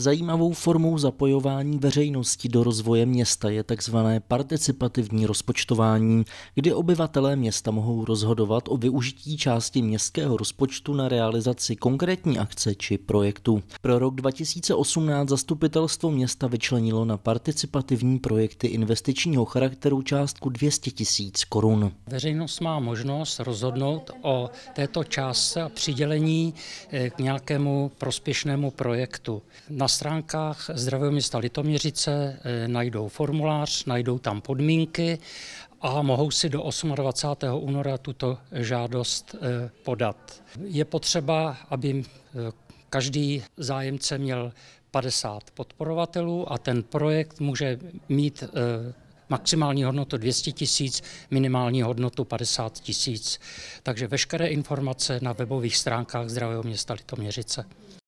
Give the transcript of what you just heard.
Zajímavou formou zapojování veřejnosti do rozvoje města je tzv. participativní rozpočtování, kdy obyvatelé města mohou rozhodovat o využití části městského rozpočtu na realizaci konkrétní akce či projektu. Pro rok 2018 zastupitelstvo města vyčlenilo na participativní projekty investičního charakteru částku 200 tisíc korun. Veřejnost má možnost rozhodnout o této částce a přidělení eh, k nějakému prospěšnému projektu. Na stránkách Zdravého města Litoměřice eh, najdou formulář, najdou tam podmínky a mohou si do 28. února tuto žádost eh, podat. Je potřeba, aby eh, každý zájemce měl 50 podporovatelů a ten projekt může mít maximální hodnotu 200 tisíc, minimální hodnotu 50 tisíc. Takže veškeré informace na webových stránkách Zdravého města Litoměřice.